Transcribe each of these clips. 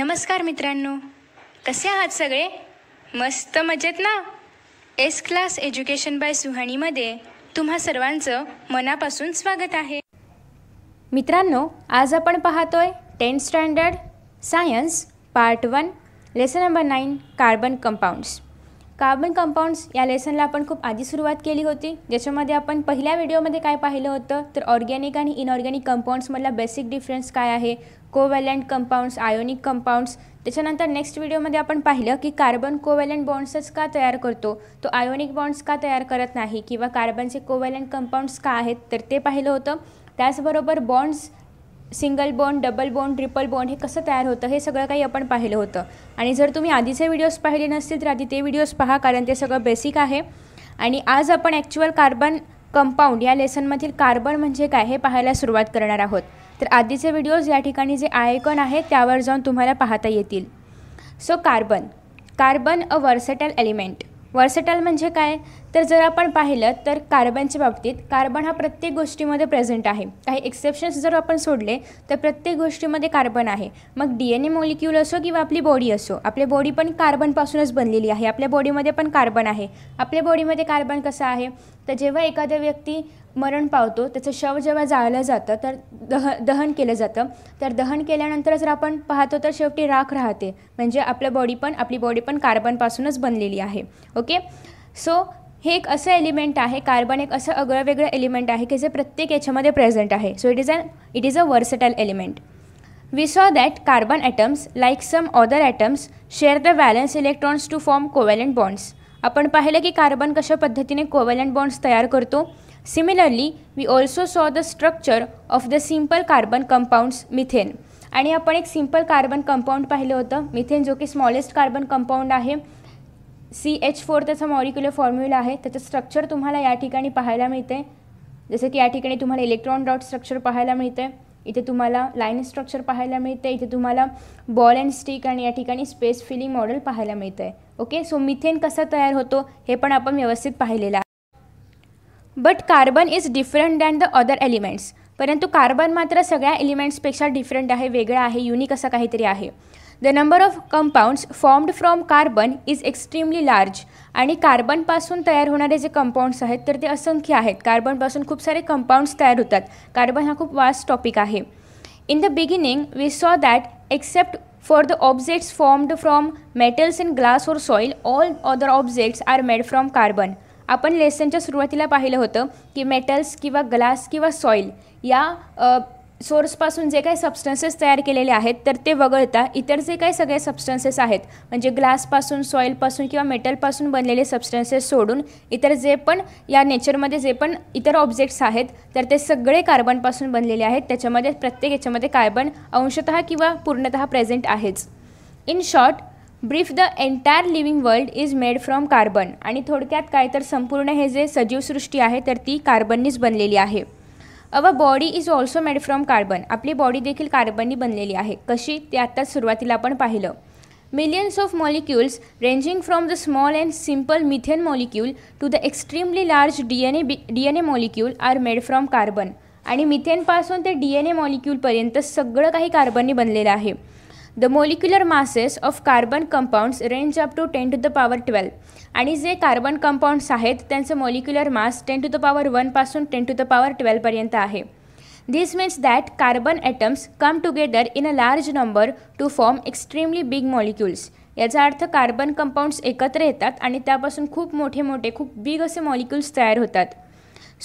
नमस्कार मित्रांनो कसे आहात सगळे मस्त मजेत ना एस क्लास एज्युकेशन बाय सुहाणीमध्ये तुम्हा सर्वांचं मनापासून स्वागत आहे मित्रांनो आज आपण पाहतोय tenth standard science part one lesson number nine carbon compounds carbon compounds या लेसनला आपण खूप आधी सुरुवात केली होती ज्याच्यामध्ये आपण पहिल्या व्हिडिओमध्ये काय पाहिलं होतं तर ऑर्गॅनिक आणि इनऑर्गॅनिक कंपाऊंड्समधला बेसिक डिफरन्स काय आहे कोवॅलंट कंपाऊंड्स आयोनिक कंपाऊंड्स त्याच्यानंतर नेक्स्ट व्हिडिओमध्ये आपण पाहिलं की कार्बन कोवॅलंट बॉन्ड्सच का तयार करतो तो आयोनिक बॉन्ड्स का तयार करत नाही किंवा कार्बनचे कोवॅलंट कंपाऊंड्स का आहेत तर ते पाहिलं होतं त्याचबरोबर bonds single bond double bond triple bond हे कसं तयार होतं हे सगळं काही आपण पाहिलं होतं आणि जर तुम्ही आधीचे व्हिडिओज पाहिले नसतील तर आधी ते व्हिडिओज पहा कारण ते सगळं बेसिक आहे आणि आज आपण ॲक्च्युअल कार्बन कंपाऊंड या लेसनमधील कार्बन म्हणजे काय हे पाहायला सुरुवात करणार आहोत तर आधीचे व्हिडिओज या ठिकाणी जे आयकॉन आहे त्यावर जाऊन तुम्हाला पाहता येतील so carbon carbon a versatile element versatile म्हणजे काय तर जर आपण पाहिलं तर कार्बनच्या बाबतीत कार्बन हा प्रत्येक गोष्टीमध्ये प्रेझेंट आहे काही एक्सेप्शन्स जर आपण सोडले तर प्रत्येक गोष्टीमध्ये कार्बन आहे मग डी एन ए मॉलिक्यूल असो किंवा आपली बॉडी असो आपली बॉडी पण कार्बनपासूनच बनलेली आहे आपल्या बॉडीमध्ये पण कार्बन आहे आपल्या बॉडीमध्ये कार्बन कसं आहे तर जेव्हा एखादा व्यक्ती मरण पावतो त्याचं शव जेव्हा जाळलं जातं तर दह दहन केलं जातं तर दहन केल्यानंतर जर आपण पाहतो तर शेवटी राख राहते म्हणजे आपल्या बॉडी पण आपली बॉडी पण कार्बनपासूनच बनलेली आहे ओके सो हे एक असं एलिमेंट आहे कार्बन एक असं आगळं वेगळं एलिमेंट आहे की जे प्रत्येक याच्यामध्ये प्रेझेंट आहे so it is an it is a versatile element we saw that carbon atoms like some other atoms share the valence electrons to form covalent bonds आपण पाहिलं की कार्बन कशा पद्धतीने कोवॅलंट बॉन्ड्स तयार करतो similarly we also saw the structure of the simple carbon compounds methane आणि आपण एक सिम्पल कार्बन कंपाऊंड पाहिलं होतं मिथेन जो की स्मॉलेस्ट कार्बन कंपाऊंड आहे सी एच फोर त्याचा मॉरिक्युलर फॉर्म्युला आहे त्याचं स्ट्रक्चर तुम्हाला या ठिकाणी पाहायला मिळते जसं की या ठिकाणी तुम्हाला इलेक्ट्रॉन डॉट स्ट्रक्चर पाहायला मिळते इथे तुम्हाला लाईन स्ट्रक्चर पाहायला मिळते इथे तुम्हाला बॉल अँड स्टिक आणि या ठिकाणी स्पेस फिलिंग मॉडेल पाहायला मिळतं आहे ओके सो मिथेन कसा तयार होतो हे पण आपण व्यवस्थित पाहिलेलं आहे but carbon is different than the other elements परंतु कार्बन मात्र सगळ्या एलिमेंट्सपेक्षा डिफरंट आहे वेगळा आहे युनिक असं काहीतरी आहे the number of compounds formed from carbon is extremely large आणि कार्बनपासून तयार होणारे जे कंपाऊंड्स आहेत तर ते असंख्य आहेत कार्बनपासून खूप सारे कंपाऊंड्स तयार होतात कार्बन हा खूप वास्ट टॉपिक आहे in the beginning we saw that except for the objects formed from metals in glass or soil all other objects are made from carbon आपण लेसनच्या सुरुवातीला पाहिलं होतं की मेटल्स किंवा ग्लास किंवा सॉईल या सोर्सपासून जे काही सबस्टन्सेस तयार केलेले आहेत तर ते वगळता इतर जे काही सगळे सबस्टन्सेस आहेत म्हणजे ग्लासपासून सॉईलपासून किंवा मेटलपासून बनलेले सबस्टन्सेस सोडून इतर जे पण या नेचरमध्ये जे पण इतर ऑब्जेक्ट्स आहेत तर ते सगळे कार्बनपासून बनलेले आहेत त्याच्यामध्ये प्रत्येक याच्यामध्ये कार्बन अंशतः किंवा पूर्णतः प्रेझेंट आहेच in short brief the entire living world is made from carbon आणि थोडक्यात काय तर संपूर्ण हे जे सजीवसृष्टी आहे तर ती कार्बननीच बनलेली आहे our body is also made from carbon आपली बॉडी देखील कार्बननी बनलेली आहे कशी ते आत्ताच सुरुवातीला आपण पाहिलं millions of molecules ranging from the small and simple methane molecule to the extremely large D N A B D N A molecule are made from carbon आणि मिथेनपासून ते डी एन ए मॉलिक्यूलपर्यंत सगळं काही कार्बनने बनलेलं आहे the molecular masses of carbon compounds range up to ten to the power twelve आणि जे कार्बन कंपाऊंड्स आहेत त्यांचं molecular mass ten to the power पासून टेन टू द पॉवर ट्वेल्वपर्यंत आहे this means that carbon atoms come together in a large number to form extremely big molecules याचा अर्थ carbon compounds एकत्र येतात आणि त्यापासून खूप मोठे मोठे खूप बिग असे मॉलिक्युल्स तयार होतात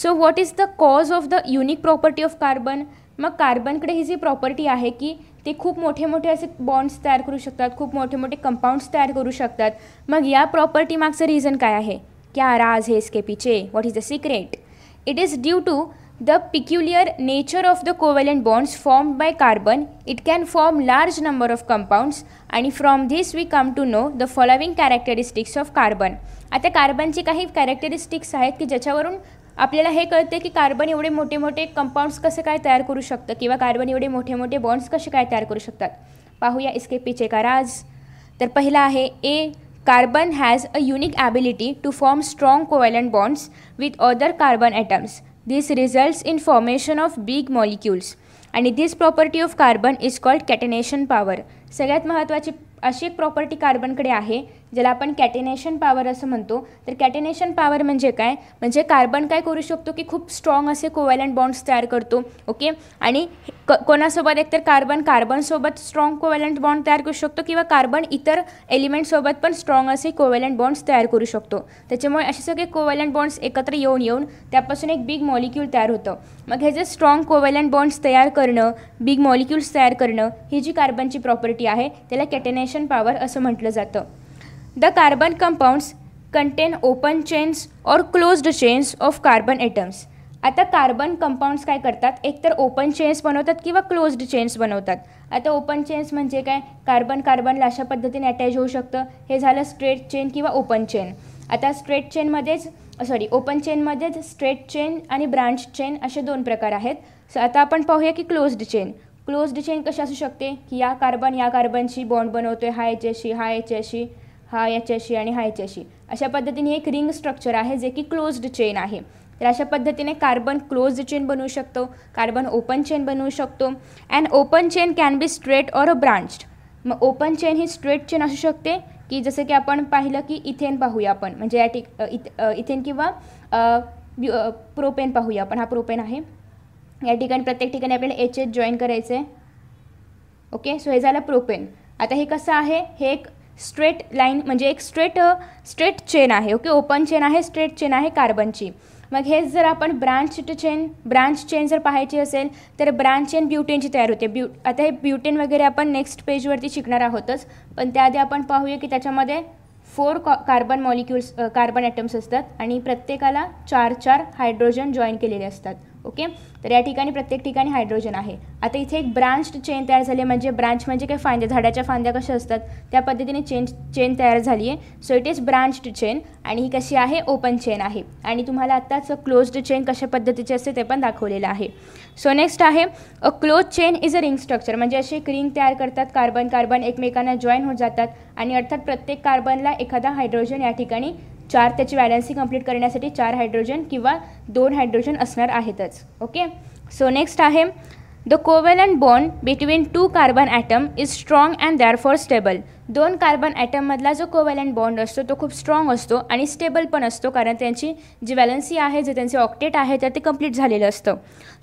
so what is the cause of the unique property of carbon मग कार्बनकडे ही जी प्रॉपर्टी आहे की ते खूप मोठे मोठे असे बॉन्ड्स तयार करू शकतात खूप मोठे मोठे कंपाऊंड्स तयार करू शकतात मग या प्रॉपर्टी मागचं रिझन काय आहे क्या राज हे इसके पीछे what is the secret it is due to the peculiar nature of the covalent bonds form by carbon it can form large number of compounds आणि from this we come to know the following characteristics of carbon आता कार्बनची काही characteristics आहेत की ज्याच्यावरून आपल्याला हे कळते की कार्बन एवढे मोठे मोठे कंपाऊंड्स कसे काय तयार करू शकतं किंवा कार्बन एवढे मोठे मोठे बॉन्ड्स कसे काय तयार करू शकतात पाहूया इसके पीछे का राज तर पहिला आहे A carbon has a unique ability to form strong covalent bonds with other carbon atoms this results in formation of big molecules आणि this property of carbon is called catenation power सगळ्यात महत्त्वाची अशी एक प्रॉपर्टी कार्बनकडे आहे ज्याला आपण कॅटिनेशन power असं म्हणतो तर कॅटेनेशन पॉवर म्हणजे काय म्हणजे कार्बन काय करू शकतो की खूप स्ट्रॉंग असे कोवॅलंट बॉन्ड्स तयार करतो ओके आणि क कोणासोबत एकतर कार्बन कार्बनसोबत स्ट्रॉंग कोवॅलंट बॉन्ड तयार करू शकतो किंवा कार्बन इतर एलिमेंटसोबत पण स्ट्रॉंग असे कोवॅलंट बॉन्ड्स तयार करू शकतो त्याच्यामुळे असे सगळे कोवॅलंट बॉन्ड्स एकत्र येऊन येऊन त्यापासून एक बिग मॉलिक्यूल तयार होतं मग हे जे स्ट्रॉंग कोवॅलंट बॉन्ड्स तयार करणं बिग मॉलिक्यूल्स तयार करणं ही जी कार्बनची प्रॉपर्टी आहे त्याला कॅटेनेशन पॉवर असं म्हटलं जातं the carbon compounds contain open chains और closed chains of carbon atoms आता कार्बन कंपाऊंड्स काय करतात एकतर ओपन चेन्स बनवतात किंवा क्लोज्ड चेन्स बनवतात आता ओपन चेन्स म्हणजे काय कार्बन कार्बनला अशा पद्धतीने अटॅच होऊ शकतं हे झालं स्ट्रेट चेन किंवा ओपन चेन आता स्ट्रेट चेनमध्येच सॉरी ओपन चेनमध्येच स्ट्रेट चेन आणि ब्रांच चेन असे दोन प्रकार आहेत सो आता आपण पाहूया की क्लोज्ड चेन क्लोज्ड चेन कशी असू शकते की या कार्बन या कार्बनशी बॉन्ड बनवतोय हा याच्याशी हा याच्याशी हा याच्याशी आणि हा याच्याशी अशा पद्धतीने एक रिंग स्ट्रक्चर आहे जे की क्लोज्ड चेन आहे तर अशा पद्धतीने कार्बन क्लोज चेन बनवू शकतो कार्बन ओपन चेन बनवू शकतो and open chain can be straight or a branched मग ओपन चेन ही स्ट्रेट चेन असू शकते की जसं की आपण पाहिलं की इथेन पाहूया आपण म्हणजे या ठिक इथेन किंवा प्रोपेन पाहूया आपण हा प्रोपेन आहे या ठिकाणी प्रत्येक ठिकाणी आपल्याला एच एच जॉईन करायचं आहे ओके सो हे झालं प्रोपेन आता हे कसं आहे हे एक स्ट्रेट लाईन म्हणजे एक स्ट्रेट स्ट्रेट चेन आहे ओके ओपन चेन आहे स्ट्रेट चेन आहे कार्बनची मग हेच जर आपण ब्रांच चेन ब्रांच चेन जर पाहायची असेल तर ब्रांच चेन ब्युटेनची तयार होते ब्यु आता हे ब्युटेन वगैरे आपण नेक्स्ट पेजवरती शिकणार आहोतच पण त्याआधी आपण पाहूया की त्याच्यामध्ये फोर कॉ कार्बन मॉलिक्युल्स कार्बन ॲटम्स असतात आणि प्रत्येकाला चार चार हायड्रोजन जॉईन केलेले असतात ओके तर या ठिकाणी प्रत्येक ठिकाणी हायड्रोजन आहे आता इथे एक ब्रांच चेन तयार झाली म्हणजे ब्रांच म्हणजे काय फांद्या झाडाच्या फांद्या कशा असतात त्या पद्धतीने चेन चेन तयार झाली आहे so it is branched chain आणि ही कशी आहे ओपन चेन आहे आणि तुम्हाला आत्ताच क्लोज्ड चेन कशा पद्धतीचे असते ते पण दाखवलेलं आहे सो नेक्स्ट आहे a close chain is a ring structure म्हणजे असे एक रिंग तयार करतात कार्बन कार्बन एकमेकांना जॉईन होत जातात आणि अर्थात प्रत्येक कार्बनला एखादा हायड्रोजन या ठिकाणी चार त्याची वॅलन्सी कंप्लीट करण्यासाठी चार हायड्रोजन किंवा दोन हायड्रोजन असणार आहेतच ओके सो नेक्स्ट आहे the covalent bond between two carbon atom is strong and therefore stable दोन कार्बन ॲटममधला जो कोवॅलंट बॉन्ड असतो तो खूप स्ट्रॉंग असतो आणि स्टेबल पण असतो कारण त्यांची जी व्हॅलन्सी आहे जे त्यांचे ऑक्टेट आहे तर ते कंप्लीट झालेलं असतं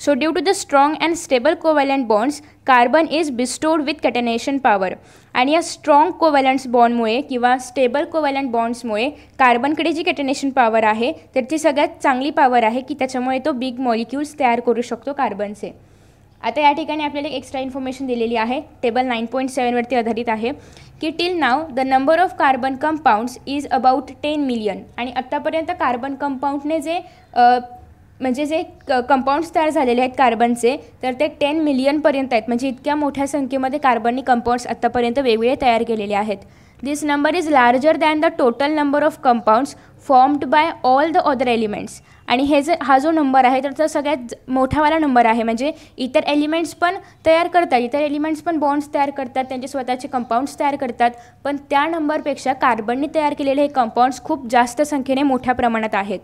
so due to the strong and stable covalent bonds carbon is bestowed with catenation power आणि या स्ट्रॉंग कोवॅलंट्स बॉन्डमुळे किंवा स्टेबल कोवॅलंट बॉन्ड्समुळे कार्बनकडे जी कॅटनेशन पॉवर आहे तर ती सगळ्यात चांगली पॉवर आहे की त्याच्यामुळे तो बिग मॉलिक्यूल्स तयार करू शकतो कार्बनचे आता या ठिकाणी आपल्याला एक एक्स्ट्रा इन्फॉर्मेशन दिलेली आहे टेबल नाईन पॉईंट सेवनवरती आधारित आहे की till now the number of carbon compounds is about ten million आणि आत्तापर्यंत कार्बन कंपाऊंडने जे म्हणजे जे कंपाऊंड्स तयार झालेले आहेत कार्बनचे तर ते टेन मिलियनपर्यंत आहेत म्हणजे इतक्या मोठ्या संख्येमध्ये कार्बननी कंपाऊंड्स आत्तापर्यंत वेगवेगळे तयार केलेले आहेत this number is larger than the total number of compounds formed by all the other elements आणि हे जे हा जो नंबर आहे त्याचा सगळ्यात मोठावाला नंबर आहे म्हणजे इतर एलिमेंट्स पण तयार करतात इतर एलिमेंट्स पण बॉन्ड्स तयार करतात त्यांचे स्वतःचे कंपाऊंड्स तयार करतात पण त्या नंबरपेक्षा कार्बनने तयार केलेले हे कंपाऊंड्स खूप जास्त संख्येने मोठ्या प्रमाणात आहेत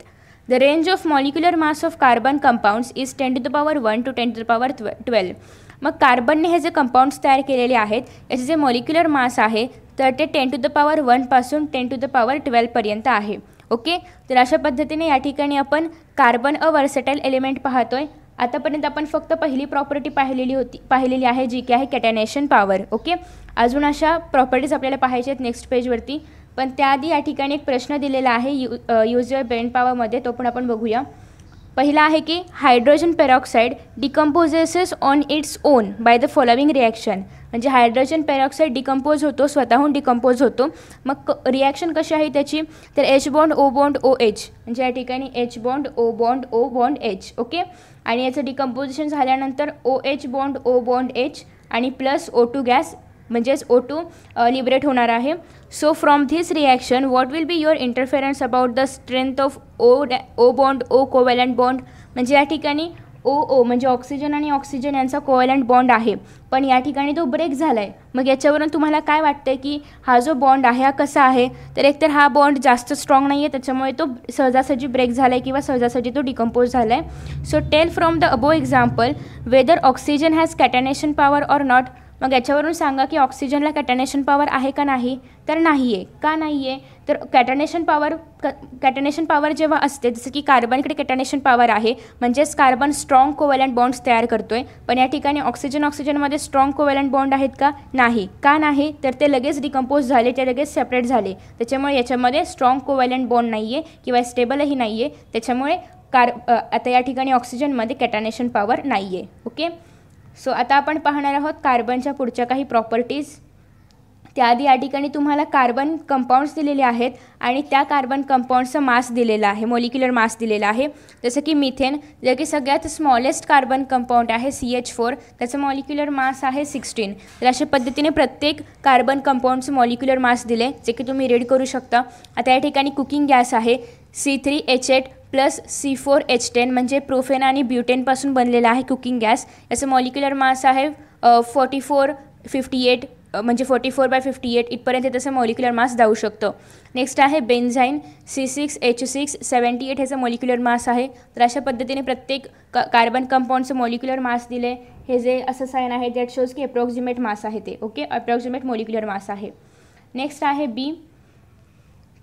the range of molecular mass of carbon compounds is ten to the power one to ten to the power twe twelve मग कार्बनने हे जे कंपाऊंड्स तयार केलेले आहेत याचे जे मॉलिक्युलर मास आहे तर ते टेन टू द पॉवर वनपासून टेन टू द पॉवर ट्वेल्वपर्यंत आहे ओके तर अशा पद्धतीने या ठिकाणी आपण कार्बन अ वर्सेटाईल एलिमेंट पाहतोय आतापर्यंत आपण फक्त पहिली प्रॉपर्टी पाहिलेली होती पाहिलेली आहे जी की आहे कॅटॅनेशन पॉवर ओके अजून अशा प्रॉपर्टीज आपल्याला पाहायच्या आहेत नेक्स्ट पेजवरती पण त्याआधी या ठिकाणी एक प्रश्न दिलेला आहे यू युज युअर ब्रेन पॉवरमध्ये तो पण आपण बघूया पहिला आहे की hydrogen peroxide decomposes on its own by the following reaction म्हणजे हायड्रोजन पेरॉक्साईड डिकम्पोज होतो स्वतःहून डिकम्पोज होतो मग क रिॲक्शन कशी आहे त्याची तर H bond O bond O H म्हणजे या ठिकाणी H bond O bond O bond H okay आणि याचं डिकम्पोजिशन झाल्यानंतर O H bond O bond H आणि प्लस ओ टू गॅस म्हणजेच ओ टू लिबरेट होणार आहे so from this reaction what will be your interference about the strength of O डॅ O bond O covalent bond म्हणजे या ठिकाणी ओ ओ म्हणजे oxygen आणि ऑक्सिजन यांचा कोवलंट बॉन्ड आहे पण या ठिकाणी तो ब्रेक झाला आहे मग याच्यावरून तुम्हाला काय वाटतं की हा जो बॉन्ड आहे हा कसा आहे तर एकतर हा बॉन्ड जास्त स्ट्रॉंग नाही आहे त्याच्यामुळे तो सहजासहजी ब्रेक झाला आहे किंवा सहजासहजी तो डिकम्पोज झाला आहे so tell from the above example whether oxygen has catenation power or not मग याच्यावरून सांगा की ऑक्सिजनला कॅटनेशन पॉवर आहे का नाही तर नाही आहे का नाही आहे तर कॅटनेशन पॉवर क कॅटनेशन पॉवर जेव्हा असते जसं की कार्बनकडे कॅटनेशन पॉवर आहे म्हणजेच कार्बन स्ट्रॉंग कोवेलंट बॉन्ड्स तयार करतो आहे पण या ठिकाणी ऑक्सिजन ऑक्सिजनमध्ये स्ट्रॉंग कोवेलंट बॉन्ड आहेत का नाही का नाही तर ते लगेच डिकम्पोज झाले ते लगेच सेपरेट झाले त्याच्यामुळे याच्यामध्ये स्ट्रॉंग कोवेलंट बॉन्ड नाही आहे किंवा स्टेबलही नाही आहे त्याच्यामुळे कार आता या ठिकाणी ऑक्सिजनमध्ये कॅटनेशन पॉवर नाही आहे ओके सो आता आपण पाहणार आहोत कार्बनच्या पुढच्या काही प्रॉपर्टीज त्याआधी या ठिकाणी तुम्हाला कार्बन कंपाऊंड्स दिलेले आहेत आणि त्या कार्बन कंपाऊंडचं मास दिलेला आहे मॉलिक्युलर मास दिलेला आहे जसं की मिथेन जे की सगळ्यात स्मॉलेस्ट कार्बन कंपाऊंड आहे सी एच फोर त्याचं मॉलिक्युलर मास आहे सिक्स्टीन तर अशा पद्धतीने प्रत्येक कार्बन कंपाऊंडचं मॉलिक्युलर मास दिले जे की तुम्ही रेड करू शकता आता या ठिकाणी कुकिंग गॅस आहे C three H eight plus C four H ten म्हणजे प्रोफेन आणि ब्युटेनपासून बनलेला आहे कुकिंग गॅस याचं मॉलिक्युलर मास आहे फोर्टी फोर फिफ्टी एट म्हणजे forty four by fifty eight इथपर्यंत त्याचं मॉलिक्युलर मास जाऊ शकतं नेक्स्ट आहे benzene C six H six seventy eight ह्याचं मॉलिक्युलर मास आहे तर अशा पद्धतीने प्रत्येक कार्बन कंपाऊंडचं मॉलिक्युलर मास दिले हे जे असं साईन आहे दॅट शोज की अप्रॉक्झिमेट मास आहे ते ओके अप्रॉक्झिमेट मॉलिक्युलर मास आहे नेक्स्ट आहे B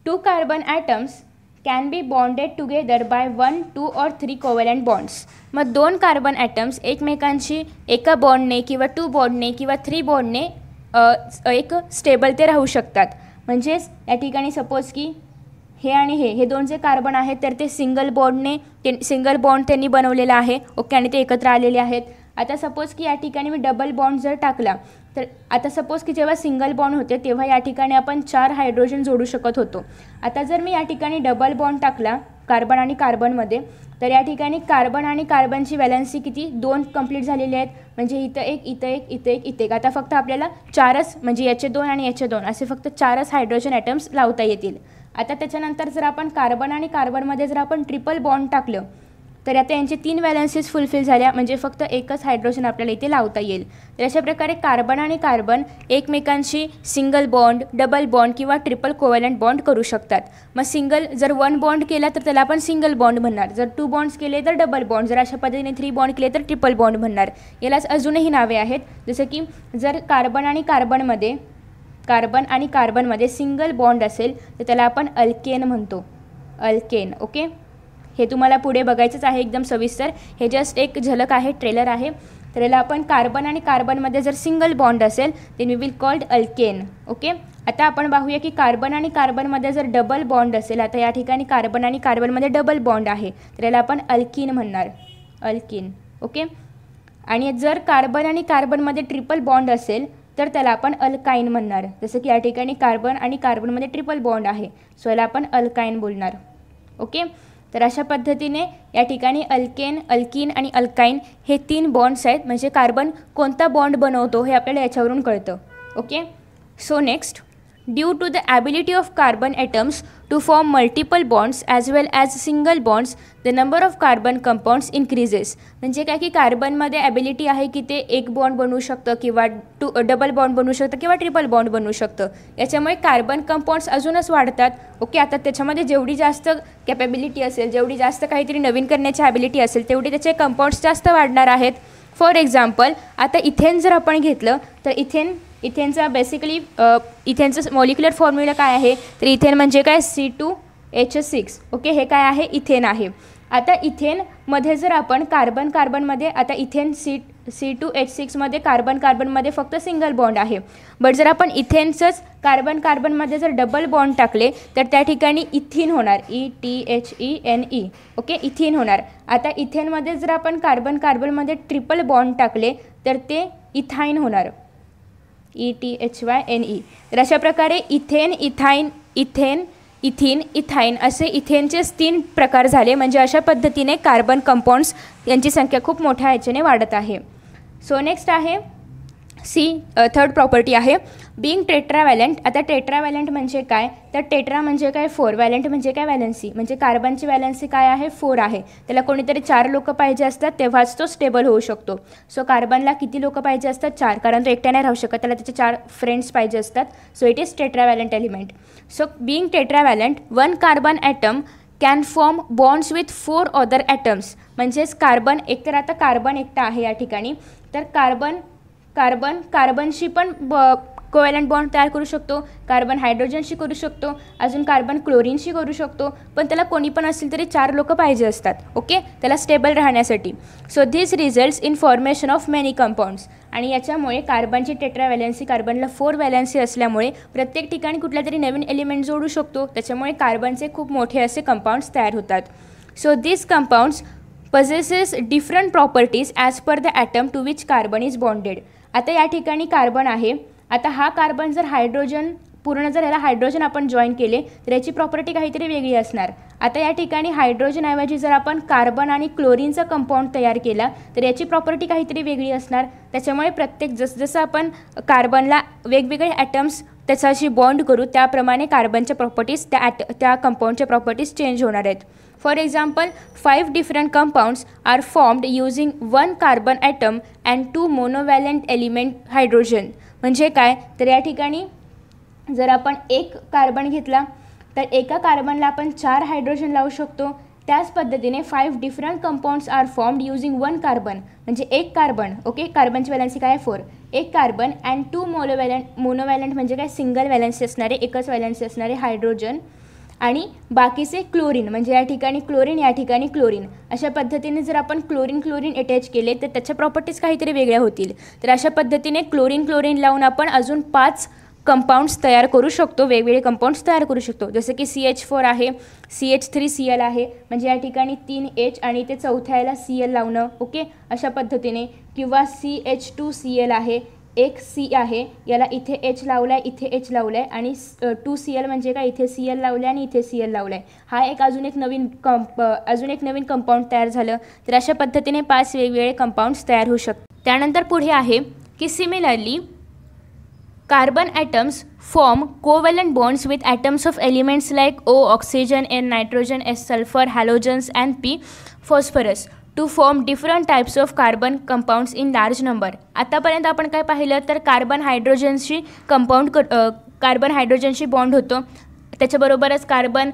two carbon atoms can be bonded together by one two or three covalent bonds मग दोन कार्बन ॲटम्स एकमेकांशी एका बॉन्डने किंवा टू बॉन्डने किंवा थ्री बॉन्डने एक स्टेबल ते राहू शकतात म्हणजेच या ठिकाणी सपोज की हे आणि हे हे दोन जे कार्बन आहेत तर ते सिंगल बॉन्डने ते सिंगल बॉन्ड त्यांनी बनवलेला आहे ओके आणि ते एकत्र आलेले आहेत आता सपोज की या ठिकाणी मी डबल बॉन्ड जर टाकला तर आता सपोज की जेव्हा सिंगल बॉन्ड होते तेव्हा या ठिकाणी आपण चार हायड्रोजन जोडू शकत होतो आता जर मी या ठिकाणी डबल बॉन्ड टाकला कार्बन आणि कार्बनमध्ये तर या ठिकाणी कार्बन आणि कार्बनची व्हॅलन्सी किती दोन कंप्लीट झालेली आहेत म्हणजे इथं एक इथं एक इथं एक इथे एक आता फक्त आपल्याला चारच म्हणजे याचे दोन आणि याचे दोन असे फक्त चारच हायड्रोजन ॲटम्स लावता येतील आता त्याच्यानंतर जर आपण कार्बन आणि कार्बनमध्ये जर आपण ट्रिपल बॉन्ड टाकलं तर आता यांचे तीन बॅलन्सेस फुलफिल झाल्या म्हणजे फक्त एकच हायड्रोजन आपल्याला इथे लावता येईल तर अशा प्रकारे कार्बन आणि कार्बन एकमेकांशी सिंगल बॉन्ड डबल बॉन्ड किंवा ट्रिपल कोवॅलंट बॉन्ड करू शकतात मग सिंगल जर वन बॉन्ड केला तर त्याला आपण सिंगल बॉन्ड म्हणणार जर टू बॉन्ड्स केले तर डबल बॉन्ड जर अशा पद्धतीने थ्री बॉन्ड केले तर ट्रिपल बॉन्ड म्हणणार यालाच अजूनही नावे आहेत जसं की जर कार्बन आणि कार्बनमध्ये कार्बन आणि कार्बनमध्ये सिंगल बॉन्ड असेल तर त्याला आपण अल्केन म्हणतो अल्केन ओके हे तुम्हाला पुढे बघायचंच आहे एकदम सविस्तर हे जस्ट एक झलक आहे ट्रेलर आहे तर याला आपण कार्बन आणि कार्बनमध्ये जर सिंगल बॉन्ड असेल then we will called alkane okay आता आपण पाहूया की कार्बन आणि कार्बनमध्ये जर डबल बॉन्ड असेल आता या ठिकाणी कार्बन आणि कार्बनमध्ये डबल बॉन्ड आहे तर याला आपण अल्किन म्हणणार अल्किन ओके आणि जर कार्बन आणि कार्बनमध्ये ट्रिपल बॉन्ड असेल तर त्याला आपण अल्काईन म्हणणार जसं की या ठिकाणी कार्बन आणि कार्बनमध्ये ट्रिपल बॉन्ड आहे सो याला आपण अल्काईन बोलणार ओके तर अशा पद्धतीने या ठिकाणी अल्केन अल्किन आणि अल्काईन हे तीन बॉन्ड्स आहेत म्हणजे कार्बन कोणता बॉन्ड बनवतो हे आपल्याला याच्यावरून कळतं okay so next due to the ability of carbon atoms to form multiple bonds as well as single bonds the number of carbon compounds increases म्हणजे काय की कार्बनमध्ये ॲबिलिटी आहे की ते एक बॉन्ड बनवू शकतं किंवा टू डबल बॉन्ड बनवू शकतं किंवा ट्रिपल बॉन्ड बनवू शकतं याच्यामुळे कार्बन कंपाऊंड्स अजूनच वाढतात ओके आता त्याच्यामध्ये जेवढी जास्त कॅपॅबिलिटी असेल जेवढी जास्त काहीतरी नवीन करण्याची ॲबिलिटी असेल तेवढी त्याचे कंपाऊंड्स जास्त वाढणार आहेत फॉर एक्झाम्पल आता इथेन जर आपण घेतलं तर इथेन इथेनचा बेसिकली इथेनचं मॉलिक्युलर फॉर्म्युला काय आहे तर इथेन म्हणजे काय C two H six okay हे काय आहे इथेन आहे आता इथेनमध्ये जर आपण कार्बन कार्बनमध्ये आता ethane C C two H सिक्समध्ये कार्बन कार्बनमध्ये फक्त सिंगल बॉन्ड आहे बट जर आपण इथेनचंच कार्बन कार्बनमध्ये जर डबल बॉन्ड टाकले तर त्या ठिकाणी इथिन होणार E T H E N E okay ethene होणार आता इथेनमध्ये जर आपण कार्बन कार्बनमध्ये ट्रिपल बॉन्ड टाकले तर ते इथाईन होणार E T H Y N E तर अशा प्रकारे इथेन इथाईन इथेन इथिन इथाईन असे इथेनचे तीन प्रकार झाले म्हणजे अशा पद्धतीने कार्बन कंपाऊंड्स यांची संख्या खूप मोठ्या ह्याच्याने वाढत आहे सो नेक्स्ट आहे सी थर्ड प्रॉपर्टी आहे बिंग वॅलेंट आता वॅलेंट म्हणजे काय तर टेट्रा म्हणजे काय फोर वॅलंट म्हणजे काय वॅलन्सी म्हणजे कार्बनची वॅलन्सी काय आहे फोर आहे त्याला कोणीतरी चार लोक पाहिजे असतात तेव्हाच तो स्टेबल होऊ शकतो सो कार्बनला किती लोक पाहिजे असतात चार कारण तो एकट्याने राहू शकत त्याला त्याचे चार फ्रेंड्स पाहिजे असतात so it is valent element so being valent one carbon atom can form bonds with four other atoms म्हणजेच कार्बन एकतर आता कार्बन एकटा आहे या ठिकाणी तर कार्बन कार्बन कार्बनशी पण ब कोवेलंट बॉन्ड तयार करू शकतो कार्बन हायड्रोजनशी करू शकतो अजून कार्बन क्लोरीनशी करू शकतो पण त्याला कोणी पण असेल तरी चार लोक पाहिजे असतात ओके त्याला स्टेबल राहण्यासाठी so this results in formation of many compounds आणि याच्यामुळे कार्बनची टेट्रा व्हॅलेन्सी कार्बनला फोर व्हॅलेन्सी असल्यामुळे प्रत्येक ठिकाणी कुठल्यातरी तरी नवीन एलिमेंट जोडू शकतो त्याच्यामुळे कार्बनचे खूप मोठे असे कंपाऊंड्स तयार होतात so this compounds possesses different properties as per the atom to which carbon is bonded आता या ठिकाणी कार्बन आहे आता हा कार्बन जर हायड्रोजन पूर्ण जर ह्याला हायड्रोजन आपण जॉईन केले तर याची प्रॉपर्टी काहीतरी वेगळी असणार आता या ठिकाणी हायड्रोजनऐवजी जर आपण कार्बन आणि क्लोरीनचा कंपाऊंड तयार केला तर याची प्रॉपर्टी काहीतरी वेगळी असणार त्याच्यामुळे प्रत्येक जसजसं आपण कार्बनला वेगवेगळे ॲटम्स त्याच्याशी बॉन्ड करू त्याप्रमाणे कार्बनच्या प्रॉपर्टीज त्या ॲट त्या कंपाऊंडच्या प्रॉपर्टीज चेंज होणार आहेत for example five different compounds are formed using one carbon atom and two monovalent element hydrogen म्हणजे काय तर या ठिकाणी जर आपण एक कार्बन घेतला तर एका कार्बनला आपण चार हायड्रोजन लावू शकतो त्याच पद्धतीने five different compounds are formed using one carbon म्हणजे एक कार्बन ओके कार्बनची व्हॅलन्सी काय फोर एक carbon and two monovalent monovalent म्हणजे काय सिंगल व्हॅलन्सी असणारे एकच व्हॅलन्सी असणारे हायड्रोजन आणि बाकीचे क्लोरीन म्हणजे या ठिकाणी क्लोरीन या ठिकाणी क्लोरीन अशा पद्धतीने जर आपण क्लोरीन क्लोरीन अटॅच केले तर त्याच्या प्रॉपर्टीज काहीतरी वेगळ्या होतील तर अशा पद्धतीने क्लोरीन क्लोरीन लावून आपण अजून पाच कंपाऊंड्स तयार करू शकतो वेगवेगळे कंपाऊंड्स तयार करू शकतो जसं की सी एच फोर आहे C H three C L आहे म्हणजे या ठिकाणी तीन एच आणि ते चौथ्याला सी एल लावणं ओके अशा पद्धतीने किंवा C H two C L आहे एक सी आहे याला इथे एच लावलाय इथे एच लावलाय आहे आणि टू सी एल म्हणजे काय इथे सी एल लावलं आहे आणि इथे सी एल लावलाय आहे हा एक अजून एक नवीन कंप अजून एक नवीन कंपाऊंड तयार झालं तर अशा पद्धतीने पाच वेगवेगळे कंपाऊंड्स तयार होऊ शकतात त्यानंतर पुढे आहे की similarly carbon atoms form covalent bonds with atoms of elements like O oxygen N nitrogen S sulphur halogens and P phosphorus to form different types of carbon compounds in large number आतापर्यंत आपण काय पाहिलं तर carbon हायड्रोजनशी compound क carbon हायड्रोजनशी bond होतो त्याच्याबरोबरच कार्बन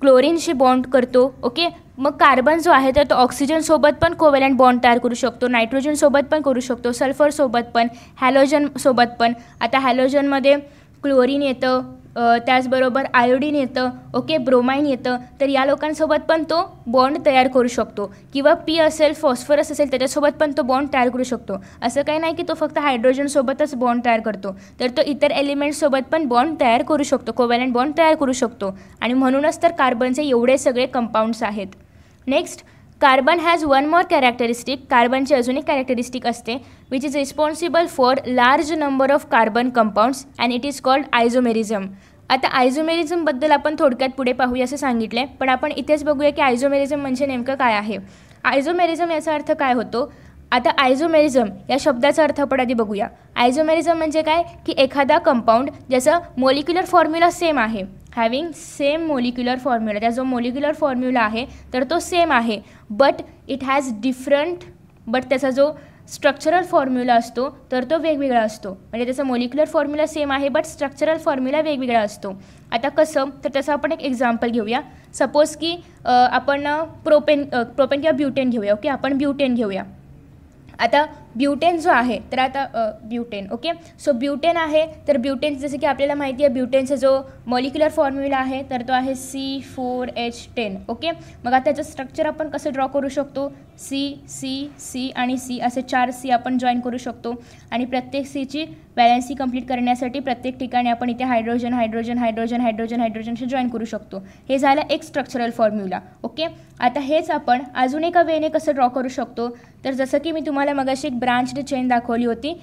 क्लोरीनशी बॉन्ड करतो ओके मग कार्बन जो आहे तर तो ऑक्सिजनसोबत पण कोवेलंट बॉन्ड तयार करू शकतो नायट्रोजनसोबत पण करू शकतो सल्फरसोबत पण हॅलोजनसोबत पण आता हॅलोजनमध्ये क्लोरीन येतं त्याचबरोबर आयोडीन येतं ओके ब्रोमाईन येतं तर या लोकांसोबत पण तो बॉन्ड तयार करू शकतो किंवा पी असेल फॉस्फरस असेल त्याच्यासोबत पण तो बॉन्ड तयार करू शकतो असं काही नाही की तो फक्त हायड्रोजनसोबतच बॉन्ड तयार करतो तर तो इतर एलिमेंट्ससोबत पण बॉन्ड तयार करू शकतो कोवॅलंट बॉन्ड तयार करू शकतो आणि म्हणूनच तर कार्बनचे एवढे सगळे कंपाऊंड्स आहेत next carbon has one more characteristic कार्बनची अजून एक कॅरेक्टरिस्टिक असते which is responsible for large number of carbon compounds and it is called isomerism आता आयझोमेरिझमबद्दल आपण थोडक्यात पुढे पाहूया असं सांगितले पण आपण इथेच बघूया की आयझोमेरिझम म्हणजे नेमकं काय आहे आयझोमेरिझम याचा अर्थ काय होतो आता आयझोमेरिझम या शब्दाचा अर्थ आपण आधी बघूया आयझोमेरिझम म्हणजे काय की एखादा कंपाऊंड ज्याचं मॉलिक्युलर फॉर्म्युला सेम आहे हॅविंग सेम मोलिक्युलर फॉर्म्युला त्या जो मोलिक्युलर फॉर्म्युला आहे तर तो सेम आहे but it has different but त्याचा जो स्ट्रक्चरल फॉर्म्युला असतो तर तो वेगवेगळा असतो म्हणजे त्याचा मोलिक्युलर फॉर्म्युला सेम आहे बट स्ट्रक्चरल फॉर्म्युला वेगवेगळा असतो आता कसं तर त्याचं आपण एक एक्झाम्पल घेऊया सपोज की आपण प्रोपेन प्रोपेन किंवा ब्युटेन घेऊया ओके आपण ब्युटेन घेऊया आता ब्युटेन जो आहे तर आता ब्युटेन ओके सो ब्युटेन आहे तर ब्युटेन जसं की आपल्याला माहिती आहे ब्युटेनचा जो मॉलिक्युलर फॉर्म्युला आहे तर तो आहे C four H ten okay मग आता त्याचं स्ट्रक्चर आपण कसं ड्रॉ करू शकतो सी सी सी आणि सी असे चार सी आपण जॉईन करू शकतो आणि प्रत्येक सीची बॅलन्सी कंप्लीट करण्यासाठी प्रत्येक ठिकाणी आपण इथे हायड्रोजन हायड्रोजन हायड्रोजन हायड्रोजन हायड्रोजनशी जॉईन करू शकतो हे झालं एक स्ट्रक्चरल फॉर्म्युला ओके आता हेच आपण अजून एका वेने कसं ड्रॉ करू शकतो तर जसं की मी तुम्हाला मगाशी एक ब्रांचड चेन दाखवली होती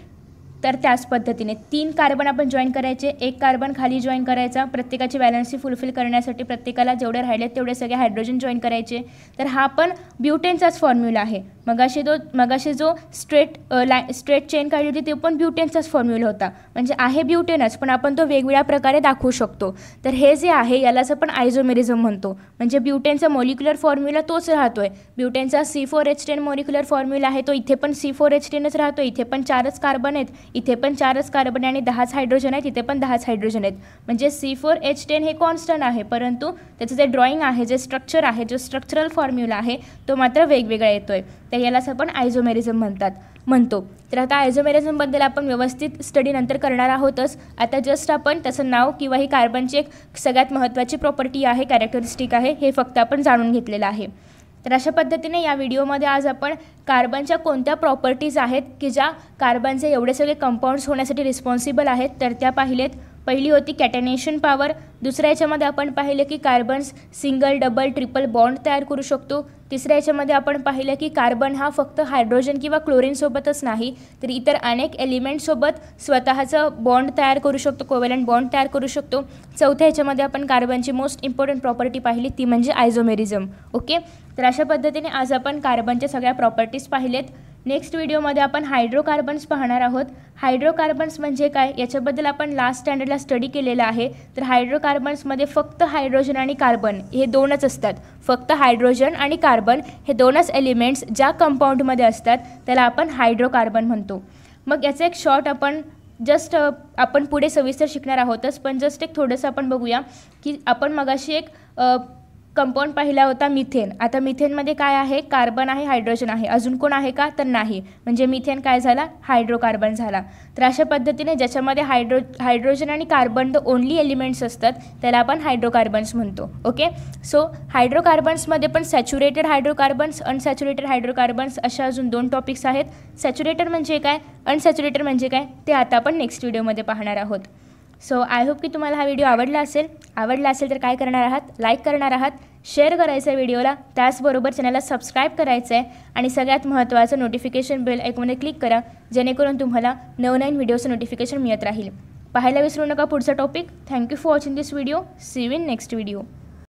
तर त्याच पद्धतीने तीन कार्बन आपण जॉईन करायचे एक कार्बन खाली जॉईन करायचा प्रत्येकाची बॅलन्सी फुलफिल करण्यासाठी प्रत्येकाला जेवढे राहिले तेवढे सगळे हायड्रोजन जॉईन करायचे तर हा पण ब्युटेनचाच फॉर्म्युला आहे मगाशे जो मगाशे जो स्ट्रेट लाय स्ट्रेट चेन काढली होती ते पण ब्युटेनचाच फॉर्म्युला होता म्हणजे आहे ब्युटेनच पण आपण तो वेगवेगळ्या प्रकारे दाखवू शकतो तर हे जे आहे यालाच आपण आयझोमेरिझम म्हणतो म्हणजे ब्युटेनचा मॉलिक्युलर फॉर्म्युला तोच राहतो आहे ब्युटेनचा C four H ten molecular formula आहे तो इथे पण सी फोर एच टेनच राहतो इथे पण चारच कार्बन आहेत इथे पण चारच कार्बन आणि दहाच हायड्रोजन आहेत इथे पण दहाच हायड्रोजन आहेत म्हणजे सी फोर एच टेन हे कॉन्स्टंट आहे परंतु त्याचं जे ड्रॉइंग आहे जे स्ट्रक्चर आहे जो स्ट्रक्चरल फॉर्म्युला आहे तो मात्र वेगवेगळा येतो आहे तर यालाच आपण आयझोमेरिझम म्हणतात म्हणतो तर आता आयझोमेरिझमबद्दल आपण व्यवस्थित स्टडी नंतर करणार आहोतच आता जस्ट आपण त्याचं नाव किंवा ही कार्बनची एक सगळ्यात महत्त्वाची प्रॉपर्टी आहे कॅरेक्टरिस्टिक आहे हे फक्त आपण जाणून घेतलेलं आहे तर अशा पद्धतीने या व्हिडिओमध्ये आज आपण कार्बनच्या कोणत्या प्रॉपर्टीज आहेत की ज्या कार्बनचे एवढे सगळे कंपाऊंड्स होण्यासाठी रिस्पॉन्सिबल आहेत तर त्या पाहिलेत पहिली होती कॅटनेशन पॉवर दुसऱ्या याच्यामध्ये आपण पाहिलं की carbons single double triple bond तयार करू शकतो तिसऱ्या याच्यामध्ये आपण पाहिलं की कार्बन हा फक्त हायड्रोजन किंवा क्लोरीनसोबतच नाही तर इतर अनेक एलिमेंटसोबत स्वतःचं बॉन्ड तयार करू शकतो कोवेलंट बॉन्ड तयार करू शकतो चौथ्या याच्यामध्ये आपण कार्बनची मोस्ट इम्पॉर्टंट प्रॉपर्टी पाहिली ती म्हणजे आयझोमेरिझम ओके तर अशा पद्धतीने आज आपण कार्बनच्या सगळ्या प्रॉपर्टीज पाहिलेत नेक्स्ट व्हिडिओमध्ये आपण हायड्रोकार्बन्स पाहणार आहोत हायड्रोकार्बन्स म्हणजे काय याच्याबद्दल आपण लास्ट स्टँडर्डला स्टडी केलेला आहे तर हायड्रोकार्बन्समध्ये फक्त हायड्रोजन आणि कार्बन हे दोनच असतात फक्त हायड्रोजन आणि कार्बन हे दोनच एलिमेंट्स ज्या कंपाऊंडमध्ये असतात त्याला आपण हायड्रोकार्बन म्हणतो मग याचं एक शॉर्ट आपण जस्ट आपण पुढे सविस्तर शिकणार आहोतच पण जस्ट एक थोडंसं आपण बघूया की आपण मगाशी एक कंपाऊंड पाहिला होता मिथेन आता मिथेनमध्ये काय आहे कार्बन आहे हायड्रोजन आहे अजून कोण आहे का तर नाही म्हणजे मिथेन काय झाला हायड्रोकार्बन झाला तर अशा पद्धतीने ज्याच्यामध्ये हायड्रो हायड्रोजन आणि कार्बन द ओनली एलिमेंट्स असतात त्याला आपण हायड्रोकार्बन्स म्हणतो ओके सो हायड्रोकार्बन्समध्ये पण सॅच्युरेटेड हायड्रोकार्बन्स अनसॅच्युरेटेड हायड्रोकार्बन्स अशा अजून दोन टॉपिक्स आहेत सॅच्युरेटेड म्हणजे काय अनसॅच्युरेटेड म्हणजे काय ते आता आपण नेक्स्ट व्हिडिओमध्ये पाहणार आहोत सो आय होप की तुम्हाला हा व्हिडिओ आवडला असेल आवडला असेल तर काय करणार आहात लाईक करणार आहात शेअर करायचं आहे व्हिडिओला त्याचबरोबर चॅनलला सबस्क्राईब करायचं आहे आणि सगळ्यात महत्त्वाचं नोटिफिकेशन बेल ऐकून क्लिक करा जेणेकरून तुम्हाला नवनवीन व्हिडिओचं नोटिफिकेशन मिळत राहील पाहायला विसरू नका पुढचा topic thank you for watching this video see in next video